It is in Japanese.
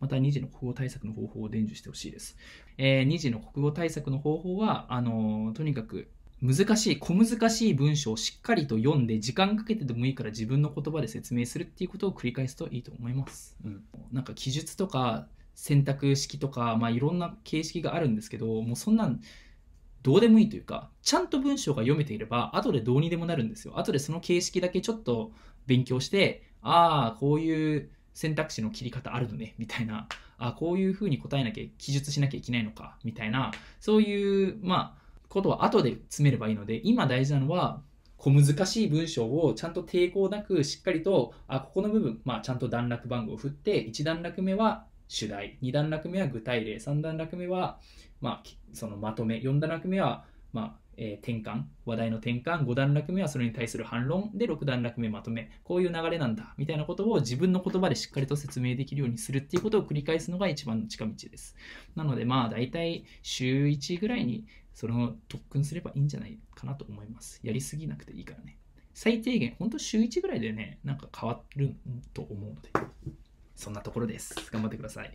また2次の国語対策の方法を伝授してほしいです。えー、2次の国語対策の方法は、あのー、とにかく難しい、小難しい文章をしっかりと読んで、時間かけてでもいいから自分の言葉で説明するっていうことを繰り返すといいと思います。うん、なんか記述とか選択式とか、まあ、いろんな形式があるんですけど、もうそんなんどうでもいいというか、ちゃんと文章が読めていれば、後でどうにでもなるんですよ。後でその形式だけちょっと勉強して、ああ、こういう選択肢の切り方あるのね、みたいな、あ、こういうふうに答えなきゃ、記述しなきゃいけないのか、みたいな、そういう、まあ、ことは後で詰めればいいので、今大事なのは、小難しい文章をちゃんと抵抗なくしっかりと、あ、ここの部分、まあ、ちゃんと段落番号を振って、1段落目は主題、2段落目は具体例、3段落目は、まあ、そのまとめ、4段落目は、まあ、えー、転換、話題の転換、5段落目はそれに対する反論、で、6段落目まとめ、こういう流れなんだ、みたいなことを自分の言葉でしっかりと説明できるようにするっていうことを繰り返すのが一番の近道です。なので、まあ、大体週1ぐらいに、その特訓すればいいんじゃないかなと思います。やりすぎなくていいからね。最低限、ほんと週1ぐらいでね、なんか変わると思うので、そんなところです。頑張ってください。